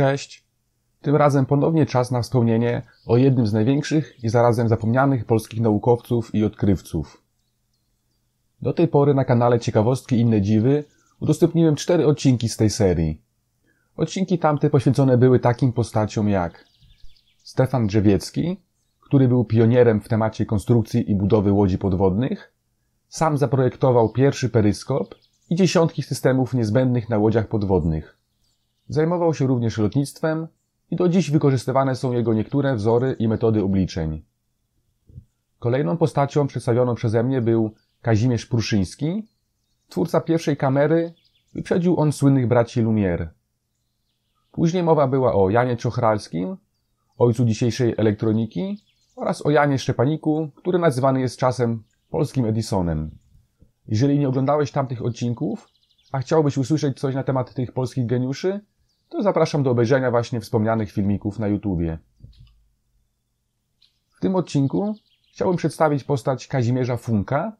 Cześć! Tym razem ponownie czas na wspomnienie o jednym z największych i zarazem zapomnianych polskich naukowców i odkrywców. Do tej pory na kanale Ciekawostki i inne dziwy udostępniłem cztery odcinki z tej serii. Odcinki tamte poświęcone były takim postaciom jak Stefan Drzewiecki, który był pionierem w temacie konstrukcji i budowy łodzi podwodnych, sam zaprojektował pierwszy peryskop i dziesiątki systemów niezbędnych na łodziach podwodnych. Zajmował się również lotnictwem i do dziś wykorzystywane są jego niektóre wzory i metody obliczeń. Kolejną postacią przedstawioną przeze mnie był Kazimierz Pruszyński. Twórca pierwszej kamery wyprzedził on słynnych braci Lumière. Później mowa była o Janie Czochralskim, ojcu dzisiejszej elektroniki oraz o Janie Szczepaniku, który nazywany jest czasem polskim Edisonem. Jeżeli nie oglądałeś tamtych odcinków, a chciałbyś usłyszeć coś na temat tych polskich geniuszy, to zapraszam do obejrzenia właśnie wspomnianych filmików na YouTubie. W tym odcinku chciałbym przedstawić postać Kazimierza Funka.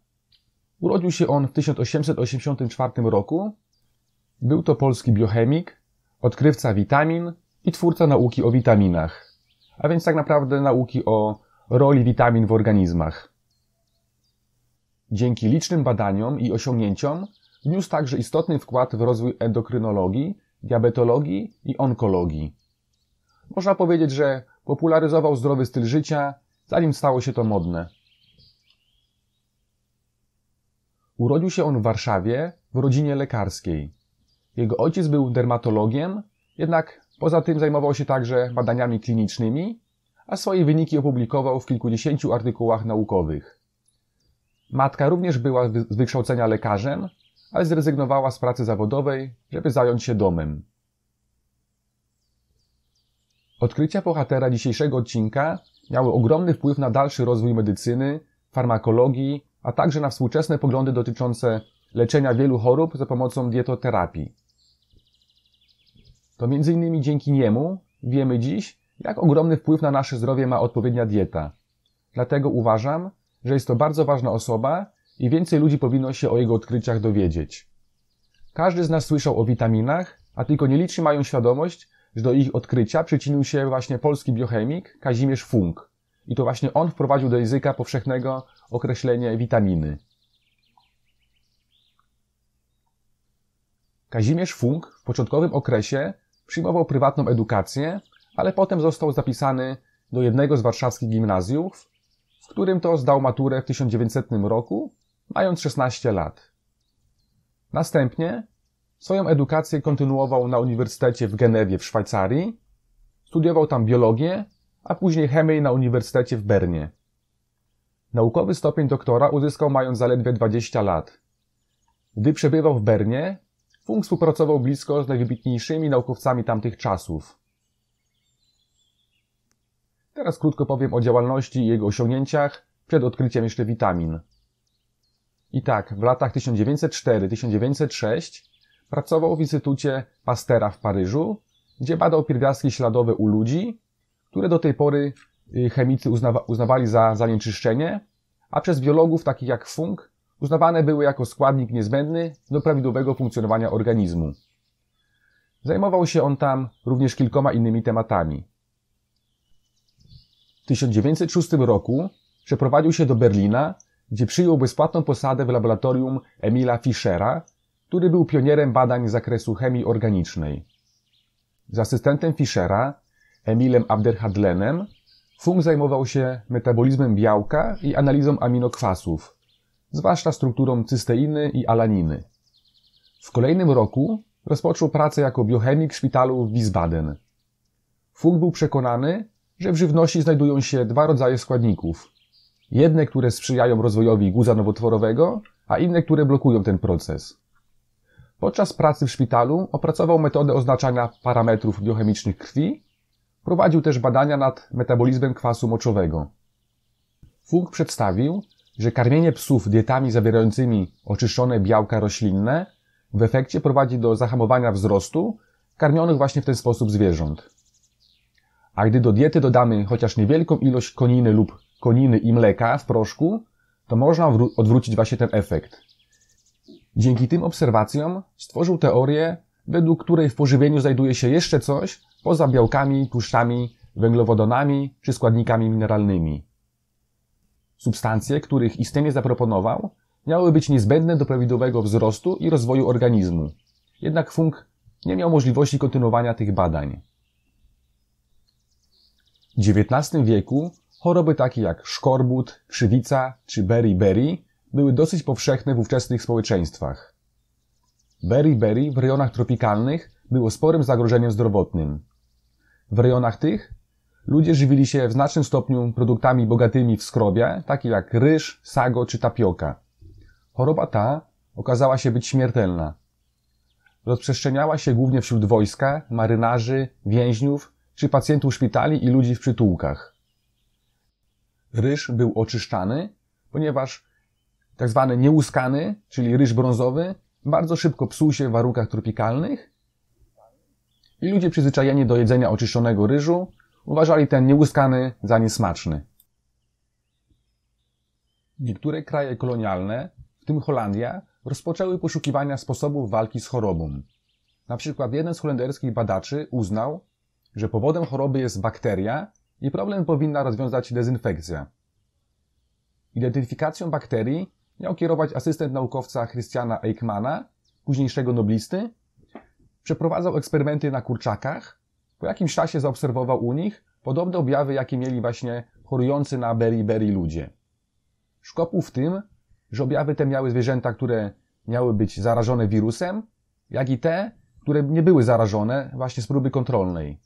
Urodził się on w 1884 roku. Był to polski biochemik, odkrywca witamin i twórca nauki o witaminach, a więc tak naprawdę nauki o roli witamin w organizmach. Dzięki licznym badaniom i osiągnięciom wniósł także istotny wkład w rozwój endokrynologii diabetologii i onkologii. Można powiedzieć, że popularyzował zdrowy styl życia, zanim stało się to modne. Urodził się on w Warszawie w rodzinie lekarskiej. Jego ojciec był dermatologiem, jednak poza tym zajmował się także badaniami klinicznymi, a swoje wyniki opublikował w kilkudziesięciu artykułach naukowych. Matka również była z wykształcenia lekarzem, ale zrezygnowała z pracy zawodowej, żeby zająć się domem. Odkrycia bohatera dzisiejszego odcinka miały ogromny wpływ na dalszy rozwój medycyny, farmakologii, a także na współczesne poglądy dotyczące leczenia wielu chorób za pomocą dietoterapii. To m.in. dzięki niemu wiemy dziś, jak ogromny wpływ na nasze zdrowie ma odpowiednia dieta. Dlatego uważam, że jest to bardzo ważna osoba, i więcej ludzi powinno się o jego odkryciach dowiedzieć. Każdy z nas słyszał o witaminach, a tylko nieliczni mają świadomość, że do ich odkrycia przyczynił się właśnie polski biochemik Kazimierz Funk. I to właśnie on wprowadził do języka powszechnego określenie witaminy. Kazimierz Funk w początkowym okresie przyjmował prywatną edukację, ale potem został zapisany do jednego z warszawskich gimnazjów, w którym to zdał maturę w 1900 roku mając 16 lat. Następnie swoją edukację kontynuował na Uniwersytecie w Genewie w Szwajcarii, studiował tam biologię, a później chemię na Uniwersytecie w Bernie. Naukowy stopień doktora uzyskał mając zaledwie 20 lat. Gdy przebywał w Bernie, Funk współpracował blisko z najwybitniejszymi naukowcami tamtych czasów. Teraz krótko powiem o działalności i jego osiągnięciach przed odkryciem jeszcze witamin. I tak, w latach 1904-1906 pracował w Instytucie Pastera w Paryżu, gdzie badał pierwiastki śladowe u ludzi, które do tej pory y, chemicy uznawa uznawali za zanieczyszczenie, a przez biologów takich jak Funk uznawane były jako składnik niezbędny do prawidłowego funkcjonowania organizmu. Zajmował się on tam również kilkoma innymi tematami. W 1906 roku przeprowadził się do Berlina gdzie przyjął bezpłatną posadę w laboratorium Emila Fischera, który był pionierem badań z zakresu chemii organicznej. Z asystentem Fischera, Emilem Abderhadlenem, Fung zajmował się metabolizmem białka i analizą aminokwasów, zwłaszcza strukturą cysteiny i alaniny. W kolejnym roku rozpoczął pracę jako biochemik w szpitalu w Wiesbaden. Fung był przekonany, że w żywności znajdują się dwa rodzaje składników – Jedne, które sprzyjają rozwojowi guza nowotworowego, a inne, które blokują ten proces. Podczas pracy w szpitalu opracował metodę oznaczania parametrów biochemicznych krwi, prowadził też badania nad metabolizmem kwasu moczowego. Funk przedstawił, że karmienie psów dietami zawierającymi oczyszczone białka roślinne w efekcie prowadzi do zahamowania wzrostu karmionych właśnie w ten sposób zwierząt. A gdy do diety dodamy chociaż niewielką ilość koniny lub koniny i mleka w proszku, to można odwrócić właśnie ten efekt. Dzięki tym obserwacjom stworzył teorię, według której w pożywieniu znajduje się jeszcze coś poza białkami, tłuszczami, węglowodonami czy składnikami mineralnymi. Substancje, których istnienie zaproponował, miały być niezbędne do prawidłowego wzrostu i rozwoju organizmu. Jednak Funk nie miał możliwości kontynuowania tych badań. W XIX wieku Choroby takie jak szkorbut, krzywica czy beriberi były dosyć powszechne w ówczesnych społeczeństwach. Beriberi w rejonach tropikalnych było sporym zagrożeniem zdrowotnym. W rejonach tych ludzie żywili się w znacznym stopniu produktami bogatymi w skrobia, takie jak ryż, sago czy tapioka. Choroba ta okazała się być śmiertelna. Rozprzestrzeniała się głównie wśród wojska, marynarzy, więźniów czy pacjentów szpitali i ludzi w przytułkach ryż był oczyszczany, ponieważ tak zwany nieuskany, czyli ryż brązowy, bardzo szybko psuł się w warunkach tropikalnych i ludzie przyzwyczajeni do jedzenia oczyszczonego ryżu uważali ten nieuskany za niesmaczny. Niektóre kraje kolonialne, w tym Holandia, rozpoczęły poszukiwania sposobów walki z chorobą. Na przykład jeden z holenderskich badaczy uznał, że powodem choroby jest bakteria, i problem powinna rozwiązać dezynfekcja. Identyfikacją bakterii miał kierować asystent naukowca Christiana Eichmana, późniejszego noblisty. Przeprowadzał eksperymenty na kurczakach. Po jakimś czasie zaobserwował u nich podobne objawy, jakie mieli właśnie chorujący na beriberi ludzie. Szkopuł w tym, że objawy te miały zwierzęta, które miały być zarażone wirusem, jak i te, które nie były zarażone właśnie z próby kontrolnej.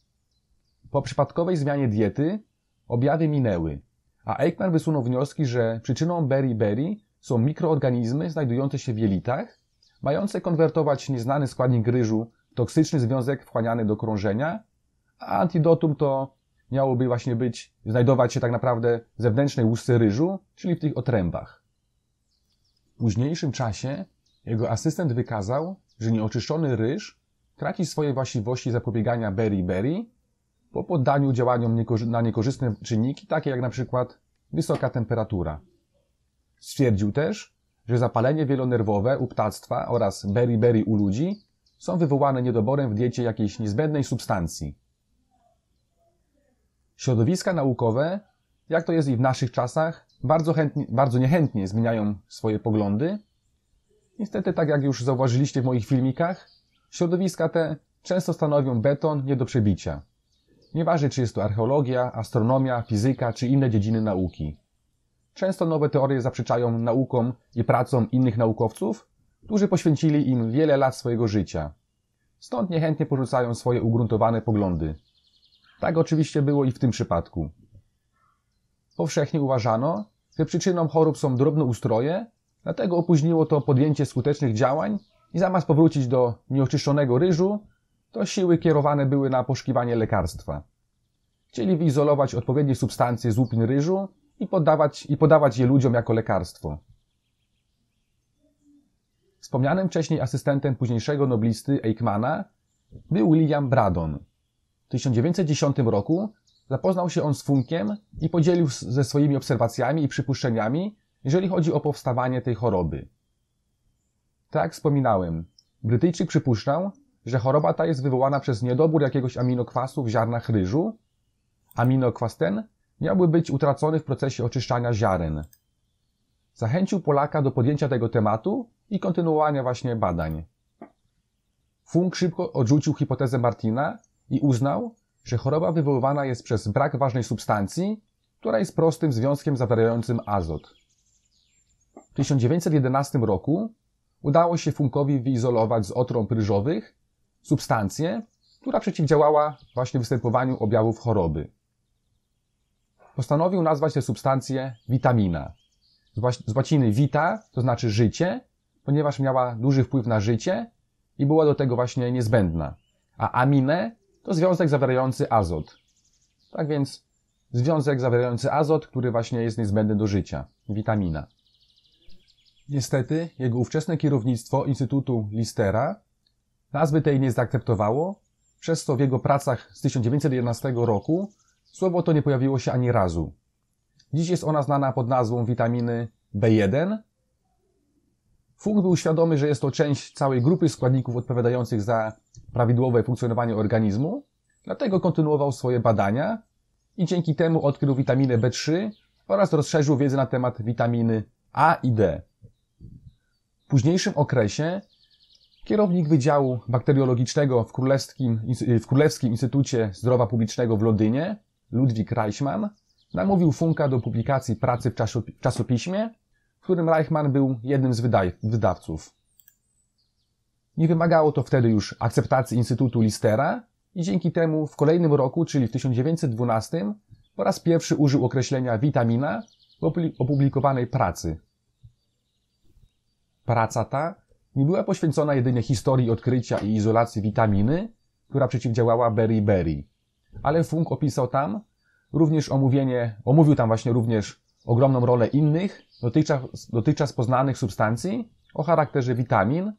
Po przypadkowej zmianie diety objawy minęły, a Eichmann wysunął wnioski, że przyczyną beriberi są mikroorganizmy znajdujące się w jelitach, mające konwertować nieznany składnik ryżu w toksyczny związek wchłaniany do krążenia, a antidotum to miałoby właśnie być, znajdować się tak naprawdę w zewnętrznej łusce ryżu, czyli w tych otrębach. W późniejszym czasie jego asystent wykazał, że nieoczyszczony ryż traci swoje właściwości zapobiegania beriberi po poddaniu działaniom na niekorzystne czynniki, takie jak na przykład wysoka temperatura. Stwierdził też, że zapalenie wielonerwowe u ptactwa oraz beriberi u ludzi są wywołane niedoborem w diecie jakiejś niezbędnej substancji. Środowiska naukowe, jak to jest i w naszych czasach, bardzo, chętnie, bardzo niechętnie zmieniają swoje poglądy. Niestety, tak jak już zauważyliście w moich filmikach, środowiska te często stanowią beton nie do przebicia. Nieważne, czy jest to archeologia, astronomia, fizyka czy inne dziedziny nauki. Często nowe teorie zaprzeczają naukom i pracom innych naukowców, którzy poświęcili im wiele lat swojego życia. Stąd niechętnie porzucają swoje ugruntowane poglądy. Tak oczywiście było i w tym przypadku. Powszechnie uważano, że przyczyną chorób są drobnoustroje, dlatego opóźniło to podjęcie skutecznych działań i zamiast powrócić do nieoczyszczonego ryżu, to siły kierowane były na poszukiwanie lekarstwa. Chcieli wyizolować odpowiednie substancje z łupin ryżu i, i podawać je ludziom jako lekarstwo. Wspomnianym wcześniej asystentem późniejszego noblisty Eichmana był William Bradon. W 1910 roku zapoznał się on z funkiem i podzielił ze swoimi obserwacjami i przypuszczeniami, jeżeli chodzi o powstawanie tej choroby. Tak jak wspominałem, Brytyjczyk przypuszczał, że choroba ta jest wywołana przez niedobór jakiegoś aminokwasu w ziarnach ryżu. Aminokwas ten miałby być utracony w procesie oczyszczania ziaren. Zachęcił Polaka do podjęcia tego tematu i kontynuowania właśnie badań. Funk szybko odrzucił hipotezę Martina i uznał, że choroba wywoływana jest przez brak ważnej substancji, która jest prostym związkiem zawierającym azot. W 1911 roku udało się Funkowi wyizolować z otrąb ryżowych substancję, która przeciwdziałała właśnie występowaniu objawów choroby. Postanowił nazwać tę substancję witamina. Z łaciny vita, to znaczy życie, ponieważ miała duży wpływ na życie i była do tego właśnie niezbędna. A amine to związek zawierający azot. Tak więc związek zawierający azot, który właśnie jest niezbędny do życia, witamina. Niestety, jego ówczesne kierownictwo Instytutu Listera Nazwy tej nie zaakceptowało, przez co w jego pracach z 1911 roku słowo to nie pojawiło się ani razu. Dziś jest ona znana pod nazwą witaminy B1. Funk był świadomy, że jest to część całej grupy składników odpowiadających za prawidłowe funkcjonowanie organizmu, dlatego kontynuował swoje badania i dzięki temu odkrył witaminę B3 oraz rozszerzył wiedzę na temat witaminy A i D. W późniejszym okresie Kierownik Wydziału Bakteriologicznego w Królewskim, y, w Królewskim Instytucie Zdrowia Publicznego w Londynie, Ludwik Reichmann, namówił Funka do publikacji pracy w czasopiśmie, w którym Reichmann był jednym z wydawców. Nie wymagało to wtedy już akceptacji Instytutu Listera i dzięki temu w kolejnym roku, czyli w 1912, po raz pierwszy użył określenia witamina w opublikowanej pracy. Praca ta nie była poświęcona jedynie historii odkrycia i izolacji witaminy, która przeciwdziałała beriberi. Ale Funk opisał tam również omówienie, omówił tam właśnie również ogromną rolę innych, dotychczas, dotychczas poznanych substancji o charakterze witamin,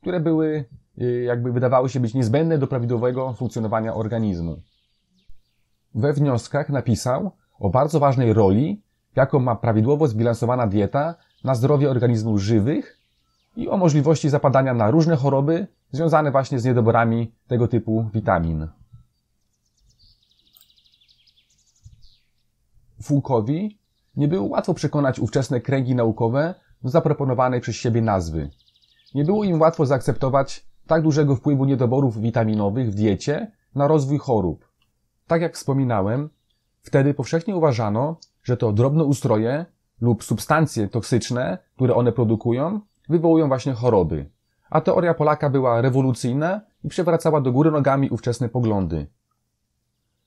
które były, y, jakby wydawały się być niezbędne do prawidłowego funkcjonowania organizmu. We wnioskach napisał o bardzo ważnej roli, jaką ma prawidłowo zbilansowana dieta na zdrowie organizmów żywych i o możliwości zapadania na różne choroby związane właśnie z niedoborami tego typu witamin. Fulkowi nie było łatwo przekonać ówczesne kręgi naukowe do zaproponowanej przez siebie nazwy. Nie było im łatwo zaakceptować tak dużego wpływu niedoborów witaminowych w diecie na rozwój chorób. Tak jak wspominałem, wtedy powszechnie uważano, że to drobne ustroje lub substancje toksyczne, które one produkują, wywołują właśnie choroby. A teoria Polaka była rewolucyjna i przewracała do góry nogami ówczesne poglądy.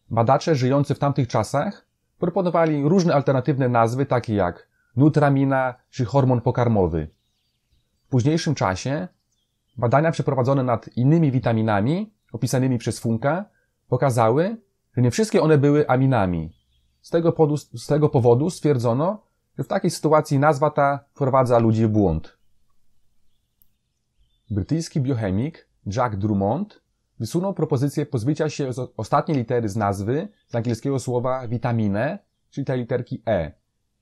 Badacze żyjący w tamtych czasach proponowali różne alternatywne nazwy, takie jak nutramina czy hormon pokarmowy. W późniejszym czasie badania przeprowadzone nad innymi witaminami opisanymi przez Funka pokazały, że nie wszystkie one były aminami. Z tego, powodu, z tego powodu stwierdzono, że w takiej sytuacji nazwa ta wprowadza ludzi w błąd. Brytyjski biochemik Jack Drummond wysunął propozycję pozbycia się ostatniej litery z nazwy z angielskiego słowa witaminę, e, czyli tej literki E.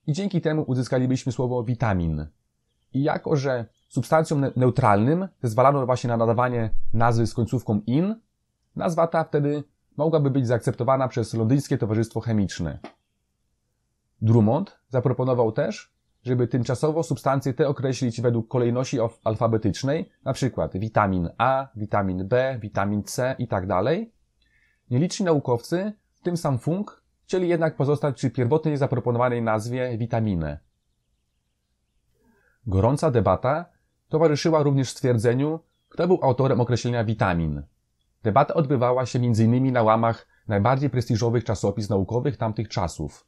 I dzięki temu uzyskalibyśmy słowo witamin. I jako, że substancjom neutralnym zezwalano właśnie na nadawanie nazwy z końcówką in, nazwa ta wtedy mogłaby być zaakceptowana przez Londyńskie Towarzystwo Chemiczne. Drummond zaproponował też, żeby tymczasowo substancje te określić według kolejności alfabetycznej, np. witamin A, witamin B, witamin C itd. Tak Nieliczni naukowcy, w tym sam Funk, chcieli jednak pozostać przy pierwotnej zaproponowanej nazwie witaminę. Gorąca debata towarzyszyła również stwierdzeniu, kto był autorem określenia witamin. Debata odbywała się m.in. na łamach najbardziej prestiżowych czasopis naukowych tamtych czasów.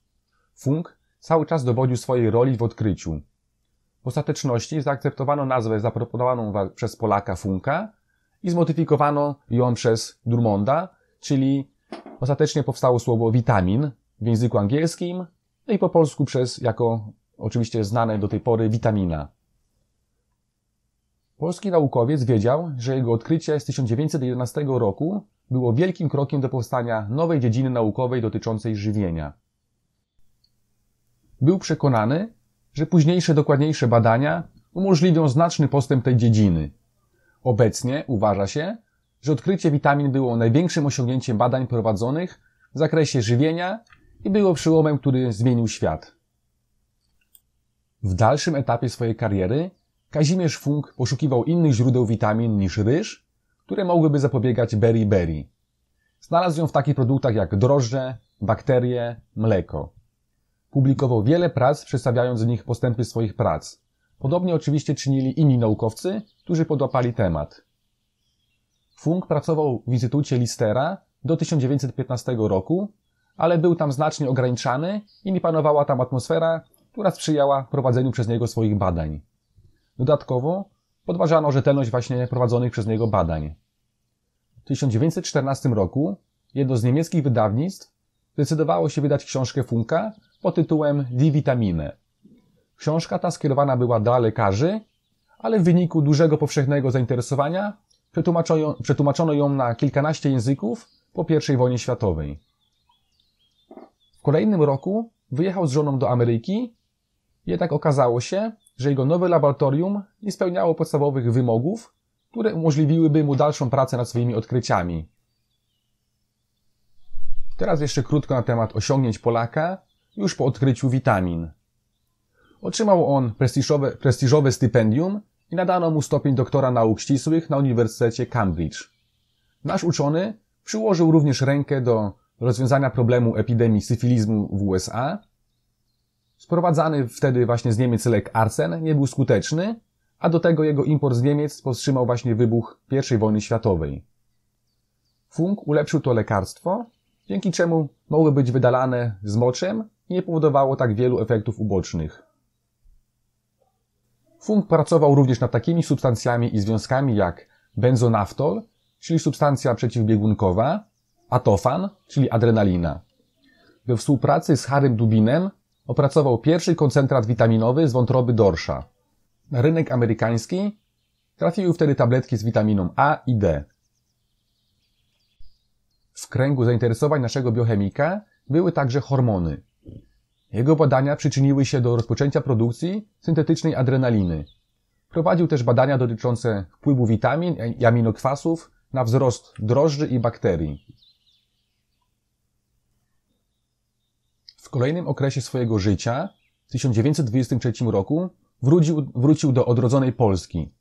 Funk Cały czas dowodził swojej roli w odkryciu. W ostateczności zaakceptowano nazwę zaproponowaną przez Polaka Funka i zmodyfikowano ją przez Durmonda, czyli ostatecznie powstało słowo witamin w języku angielskim no i po polsku przez, jako oczywiście znane do tej pory, witamina. Polski naukowiec wiedział, że jego odkrycie z 1911 roku było wielkim krokiem do powstania nowej dziedziny naukowej dotyczącej żywienia był przekonany, że późniejsze dokładniejsze badania umożliwią znaczny postęp tej dziedziny. Obecnie uważa się, że odkrycie witamin było największym osiągnięciem badań prowadzonych w zakresie żywienia i było przełomem, który zmienił świat. W dalszym etapie swojej kariery Kazimierz Funk poszukiwał innych źródeł witamin niż ryż, które mogłyby zapobiegać beriberi. Znalazł ją w takich produktach jak drożdże, bakterie, mleko. Publikował wiele prac, przedstawiając w nich postępy swoich prac. Podobnie oczywiście czynili inni naukowcy, którzy podłapali temat. Funk pracował w Instytucie Listera do 1915 roku, ale był tam znacznie ograniczany i nie panowała tam atmosfera, która sprzyjała prowadzeniu przez niego swoich badań. Dodatkowo podważano rzetelność właśnie prowadzonych przez niego badań. W 1914 roku jedno z niemieckich wydawnictw zdecydowało się wydać książkę Funka pod tytułem Divitamine. Książka ta skierowana była do lekarzy, ale w wyniku dużego powszechnego zainteresowania przetłumaczono ją na kilkanaście języków po I wojnie światowej. W kolejnym roku wyjechał z żoną do Ameryki, jednak okazało się, że jego nowe laboratorium nie spełniało podstawowych wymogów, które umożliwiłyby mu dalszą pracę nad swoimi odkryciami. Teraz jeszcze krótko na temat osiągnięć Polaka już po odkryciu witamin. Otrzymał on prestiżowe, prestiżowe stypendium i nadano mu stopień doktora nauk ścisłych na Uniwersytecie Cambridge. Nasz uczony przyłożył również rękę do rozwiązania problemu epidemii syfilizmu w USA. Sprowadzany wtedy właśnie z Niemiec lek Arsen nie był skuteczny, a do tego jego import z Niemiec powstrzymał właśnie wybuch I wojny światowej. Funk ulepszył to lekarstwo dzięki czemu mogły być wydalane z moczem i nie powodowało tak wielu efektów ubocznych. Funk pracował również nad takimi substancjami i związkami jak benzonaftol, czyli substancja przeciwbiegunkowa, atofan, czyli adrenalina. We współpracy z Harrym Dubinem opracował pierwszy koncentrat witaminowy z wątroby dorsza. Na rynek amerykański trafiły wtedy tabletki z witaminą A i D. W kręgu zainteresowań naszego biochemika były także hormony. Jego badania przyczyniły się do rozpoczęcia produkcji syntetycznej adrenaliny. Prowadził też badania dotyczące wpływu witamin i aminokwasów na wzrost drożdży i bakterii. W kolejnym okresie swojego życia, w 1923 roku, wrócił, wrócił do odrodzonej Polski.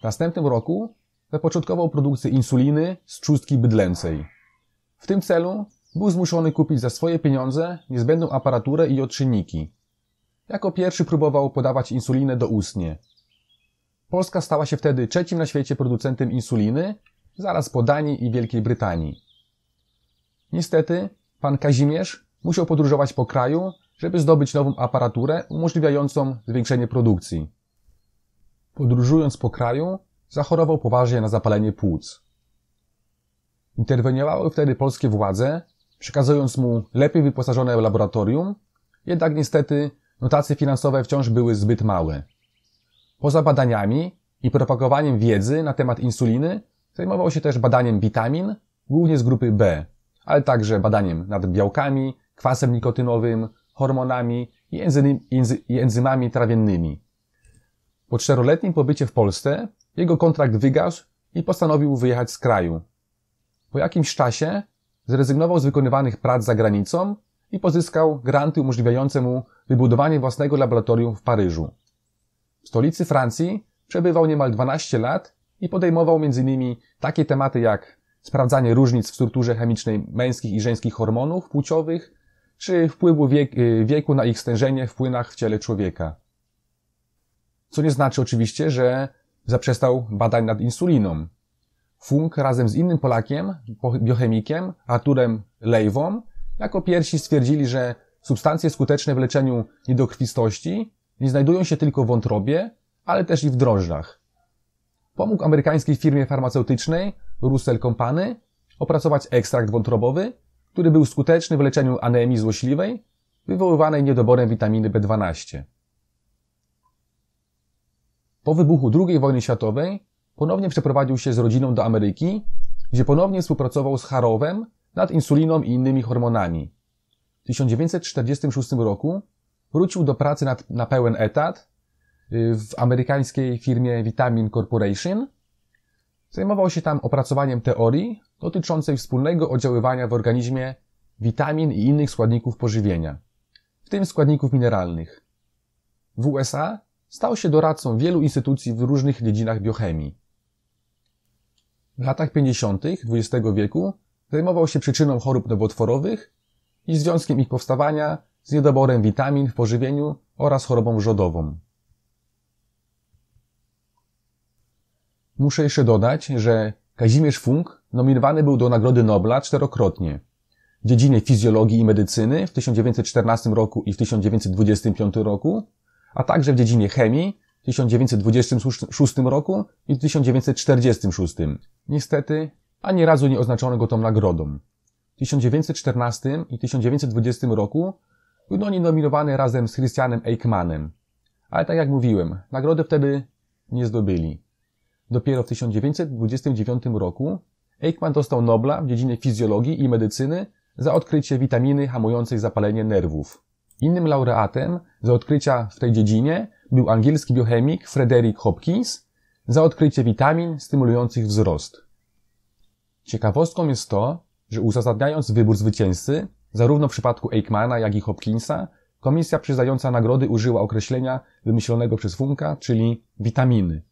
W następnym roku zapoczątkował produkcję insuliny z trzustki bydlęcej. W tym celu był zmuszony kupić za swoje pieniądze niezbędną aparaturę i odczynniki. Jako pierwszy próbował podawać insulinę doustnie. Polska stała się wtedy trzecim na świecie producentem insuliny, zaraz po Danii i Wielkiej Brytanii. Niestety, pan Kazimierz musiał podróżować po kraju, żeby zdobyć nową aparaturę umożliwiającą zwiększenie produkcji. Podróżując po kraju, zachorował poważnie na zapalenie płuc. Interweniowały wtedy polskie władze, przekazując mu lepiej wyposażone laboratorium, jednak niestety notacje finansowe wciąż były zbyt małe. Poza badaniami i propagowaniem wiedzy na temat insuliny zajmował się też badaniem witamin, głównie z grupy B, ale także badaniem nad białkami, kwasem nikotynowym, hormonami i, enzy i enzymami trawiennymi. Po czteroletnim pobycie w Polsce jego kontrakt wygasł i postanowił wyjechać z kraju. Po jakimś czasie zrezygnował z wykonywanych prac za granicą i pozyskał granty umożliwiające mu wybudowanie własnego laboratorium w Paryżu. W stolicy Francji przebywał niemal 12 lat i podejmował m.in. takie tematy jak sprawdzanie różnic w strukturze chemicznej męskich i żeńskich hormonów płciowych, czy wpływu y, wieku na ich stężenie w płynach w ciele człowieka. Co nie znaczy oczywiście, że zaprzestał badań nad insuliną. Funk razem z innym Polakiem, biochemikiem, Arturem Lejwą, jako pierwsi stwierdzili, że substancje skuteczne w leczeniu niedokrwistości nie znajdują się tylko w wątrobie, ale też i w drożdżach. Pomógł amerykańskiej firmie farmaceutycznej Russell Company opracować ekstrakt wątrobowy, który był skuteczny w leczeniu anemii złośliwej wywoływanej niedoborem witaminy B12. Po wybuchu II wojny światowej ponownie przeprowadził się z rodziną do Ameryki, gdzie ponownie współpracował z Harrowem nad insuliną i innymi hormonami. W 1946 roku wrócił do pracy na pełen etat y, w amerykańskiej firmie Vitamin Corporation. Zajmował się tam opracowaniem teorii dotyczącej wspólnego oddziaływania w organizmie witamin i innych składników pożywienia, w tym składników mineralnych. W USA Stał się doradcą wielu instytucji w różnych dziedzinach biochemii. W latach 50. XX wieku zajmował się przyczyną chorób nowotworowych i związkiem ich powstawania z niedoborem witamin w pożywieniu oraz chorobą wrzodową. Muszę jeszcze dodać, że Kazimierz Funk nominowany był do Nagrody Nobla czterokrotnie. W dziedzinie fizjologii i medycyny w 1914 roku i w 1925 roku a także w dziedzinie chemii w 1926 roku i 1946. Niestety, ani razu nie oznaczono go tą nagrodą. W 1914 i 1920 roku był on nominowany razem z Christianem Eichmannem. Ale tak jak mówiłem, nagrody wtedy nie zdobyli. Dopiero w 1929 roku Eichmann dostał Nobla w dziedzinie fizjologii i medycyny za odkrycie witaminy hamującej zapalenie nerwów. Innym laureatem za odkrycia w tej dziedzinie był angielski biochemik Frederick Hopkins za odkrycie witamin stymulujących wzrost. Ciekawostką jest to, że uzasadniając wybór zwycięzcy, zarówno w przypadku Eichmana, jak i Hopkinsa, komisja przyznająca nagrody użyła określenia wymyślonego przez Funka, czyli witaminy.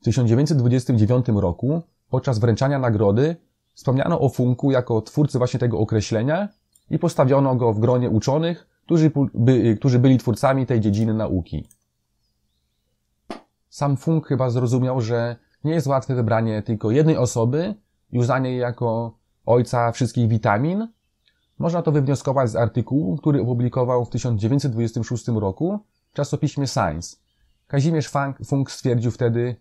W 1929 roku, podczas wręczania nagrody, wspomniano o Funku jako twórcy właśnie tego określenia i postawiono go w gronie uczonych, którzy, by, którzy byli twórcami tej dziedziny nauki. Sam Funk chyba zrozumiał, że nie jest łatwe wybranie tylko jednej osoby i uznanie jej jako ojca wszystkich witamin. Można to wywnioskować z artykułu, który opublikował w 1926 roku w czasopiśmie Science. Kazimierz Funk stwierdził wtedy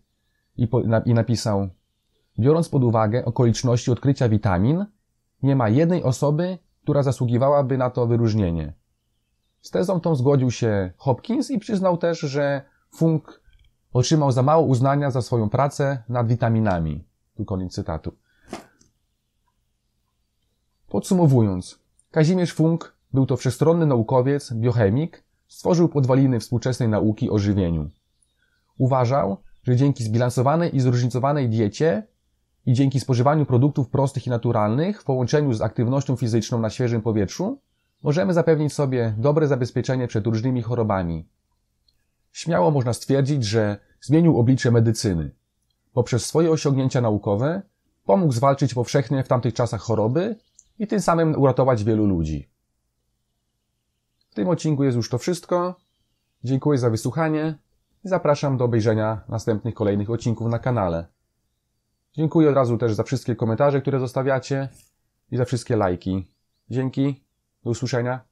i, po, na, i napisał Biorąc pod uwagę okoliczności odkrycia witamin, nie ma jednej osoby, która zasługiwałaby na to wyróżnienie. Z tezą tą zgodził się Hopkins i przyznał też, że Funk otrzymał za mało uznania za swoją pracę nad witaminami. Tu koniec cytatu. Podsumowując, Kazimierz Funk był to wszechstronny naukowiec, biochemik, stworzył podwaliny współczesnej nauki o żywieniu. Uważał, że dzięki zbilansowanej i zróżnicowanej diecie i dzięki spożywaniu produktów prostych i naturalnych w połączeniu z aktywnością fizyczną na świeżym powietrzu możemy zapewnić sobie dobre zabezpieczenie przed różnymi chorobami. Śmiało można stwierdzić, że zmienił oblicze medycyny. Poprzez swoje osiągnięcia naukowe pomógł zwalczyć powszechnie w tamtych czasach choroby i tym samym uratować wielu ludzi. W tym odcinku jest już to wszystko. Dziękuję za wysłuchanie i zapraszam do obejrzenia następnych kolejnych odcinków na kanale. Dziękuję od razu też za wszystkie komentarze, które zostawiacie i za wszystkie lajki. Dzięki, do usłyszenia.